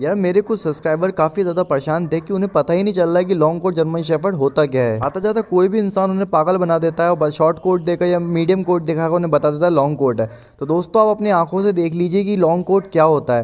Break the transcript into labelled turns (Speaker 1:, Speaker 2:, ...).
Speaker 1: यार मेरे कुछ सब्सक्राइबर काफी ज्यादा परेशान थे कि उन्हें पता ही नहीं चल रहा है कि लॉन्ग कोट जर्मन शेफर्ड होता क्या है आता जाता कोई भी इंसान उन्हें पागल बना देता है और शॉर्ट कोट देकर या मीडियम कोट देखा उन्हें बता देता है लॉन्ग कोट है तो दोस्तों आप अपनी आंखों से देख लीजिए कि लॉन्ग कोट क्या होता है